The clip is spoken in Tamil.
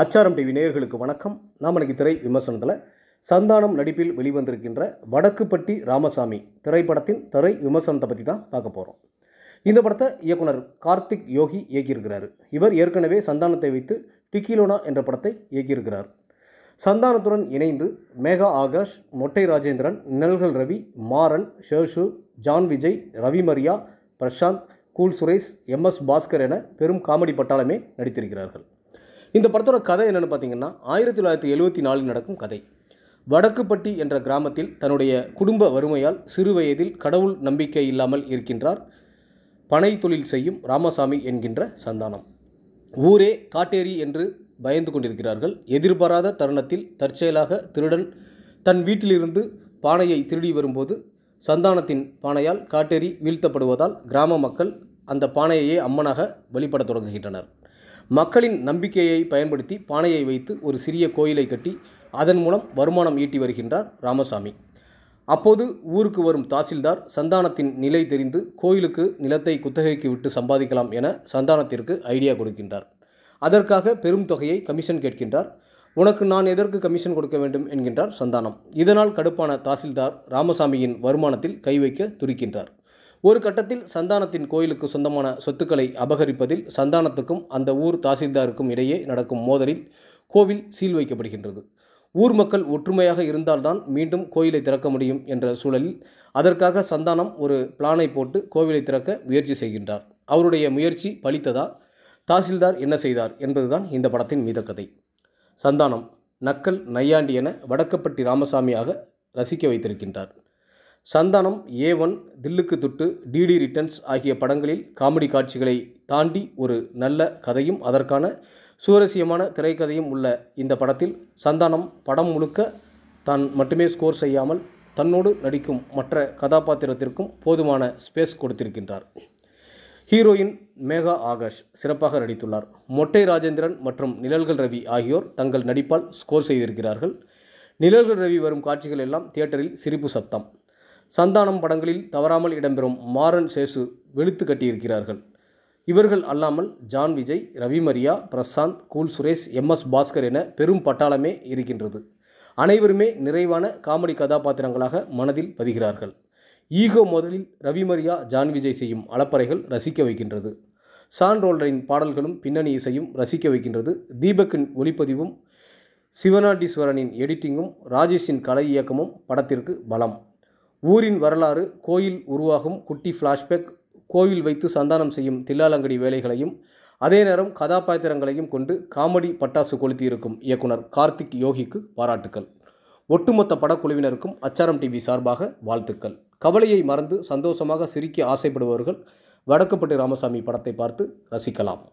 ஆச்சாரம் டிவி நேயர்களுக்கு வணக்கம் நாம் இன்னைக்கு திரை விமர்சனத்தில் சந்தானம் நடிப்பில் வெளிவந்திருக்கின்ற வடக்குப்பட்டி ராமசாமி திரைப்படத்தின் திரை விமர்சனத்தை பற்றி தான் பார்க்க போகிறோம் இந்த படத்தை இயக்குனர் கார்த்திக் யோகி இயக்கியிருக்கிறார் இவர் ஏற்கனவே சந்தானத்தை வைத்து டிக்கிலோனா என்ற படத்தை இயக்கியிருக்கிறார் சந்தானத்துடன் இணைந்து Megha Akash Mottai Rajendran Nizhalgal Ravi Maran Sheshu John Vijay Ravi Mariya Prashanth cool Suresh M S Bhaskar என பெரும் காமெடி பட்டாளமே நடித்திருக்கிறார்கள் இந்த படத்தோட கதை என்னென்னு பார்த்தீங்கன்னா ஆயிரத்தி தொள்ளாயிரத்தி எழுபத்தி நாலில் நடக்கும் கதை வடக்குப்பட்டி என்ற கிராமத்தில் தன்னுடைய குடும்ப வறுமையால் சிறு வயதில் கடவுள் நம்பிக்கை இல்லாமல் இருக்கின்றார் பனை தொழில் செய்யும் ராமசாமி என்கின்ற சந்தானம் ஊரே காட்டேரி என்று பயந்து கொண்டிருக்கிறார்கள் எதிர்பாராத தருணத்தில் தற்செயலாக திருடன் தன் வீட்டிலிருந்து பானையை திருடி வரும்போது சந்தானத்தின் பானையால் காட்டேரி வீழ்த்தப்படுவதால் கிராம மக்கள் அந்த பானையையே அம்மனாக வழிபடத் தொடங்குகின்றனர் மக்களின் நம்பிக்கையை பயன்படுத்தி பானையை வைத்து ஒரு சிறிய கோயிலை கட்டி அதன் மூலம் வருமானம் ஈட்டி வருகின்றார் ராமசாமி அப்போது ஊருக்கு வரும் தாசில்தார் சந்தானத்தின் நிலை தெரிந்து கோயிலுக்கு நிலத்தை குத்தகைக்கு விட்டு சம்பாதிக்கலாம் என சந்தானத்திற்கு ஐடியா கொடுக்கின்றார் அதற்காக பெரும் தொகையை கமிஷன் கேட்கின்றார் உனக்கு நான் எதற்கு கமிஷன் கொடுக்க வேண்டும் என்கின்றார் சந்தானம் இதனால் கடுப்பான தாசில்தார் ராமசாமியின் வருமானத்தில் கை வைக்க துடிக்கின்றார் ஒரு கட்டத்தில் சந்தானத்தின் கோயிலுக்கு சொந்தமான சொத்துக்களை அபகரிப்பதில் சந்தானத்துக்கும் அந்த ஊர் தாசில்தாருக்கும் இடையே நடக்கும் மோதலில் கோவில் சீல் வைக்கப்படுகின்றது ஊர் மக்கள் ஒற்றுமையாக இருந்தால்தான் மீண்டும் கோயிலை திறக்க முடியும் என்ற சூழலில் அதற்காக சந்தானம் ஒரு பிளானை போட்டு கோவிலை திறக்க முயற்சி செய்கின்றார் அவருடைய முயற்சி பலித்ததா தாசில்தார் என்ன செய்தார் என்பதுதான் இந்த படத்தின் மீத கதை சந்தானம் நக்கல் நையாண்டி என வடக்கப்பட்டி ராமசாமியாக ரசிக்க வைத்திருக்கின்றார் சந்தானம் ஏ ஒன் தில்லுக்கு துட்டு டிடி ரிட்டர்ன்ஸ் ஆகிய படங்களில் காமெடி காட்சிகளை தாண்டி ஒரு நல்ல கதையும் அதற்கான சுவாரஸ்யமான திரைக்கதையும் உள்ள இந்த படத்தில் சந்தானம் படம் முழுக்க தான் மட்டுமே ஸ்கோர் செய்யாமல் தன்னோடு நடிக்கும் மற்ற கதாபாத்திரத்திற்கும் போதுமான ஸ்பேஸ் கொடுத்திருக்கின்றார் ஹீரோயின் மேகா ஆகாஷ் சிறப்பாக நடித்துள்ளார் மொட்டை ராஜேந்திரன் மற்றும் நிழல்கள் ரவி ஆகியோர் தங்கள் நடிப்பால் ஸ்கோர் செய்திருக்கிறார்கள் நிழல்கள் ரவி வரும் காட்சிகள் எல்லாம் தியேட்டரில் சிரிப்பு சத்தம் சந்தானம் படங்களில் தவறாமல் இடம்பெறும் மாறன் சேசு வெளுத்து கட்டியிருக்கிறார்கள் இவர்கள் அல்லாமல் John Vijay Ravi Mariya Prashanth cool Suresh M S Bhaskar என பெரும் பட்டாளமே இருக்கின்றது அனைவருமே நிறைவான காமெடி கதாபாத்திரங்களாக மனதில் பதிகிறார்கள் ஈகோ முதலில் ரவி மரியா ஜான் விஜய் செய்யும் அலப்பறைகள் ரசிக்க வைக்கின்றது சான் ரோல்டரின் பாடல்களும் பின்னணி இசையும் ரசிக்க வைக்கின்றது தீபக்கின் ஒளிப்பதிவும் சிவநாட்டீஸ்வரனின் எடிட்டிங்கும் ராஜேஷின் கலை இயக்கமும் படத்திற்கு பலம் ஊரின் வரலாறு கோயில் உருவாகும் குட்டி ஃப்ளாஷ்பேக் கோயில் வைத்து சந்தானம் செய்யும் தில்லாலங்கடி வேலைகளையும் அதே நேரம் கதாபாத்திரங்களையும் கொண்டு காமெடி பட்டாசு கொளுத்தியிருக்கும் இயக்குனர் கார்த்திக் யோகிக்கு பாராட்டுக்கள் ஒட்டுமொத்த படக்குழுவினருக்கும் அச்சாரம் டிவி சார்பாக வாழ்த்துக்கள் கவலையை மறந்து சந்தோஷமாக சிரிக்க ஆசைப்படுபவர்கள் வடக்குப்பட்டு ராமசாமி படத்தை பார்த்து ரசிக்கலாம்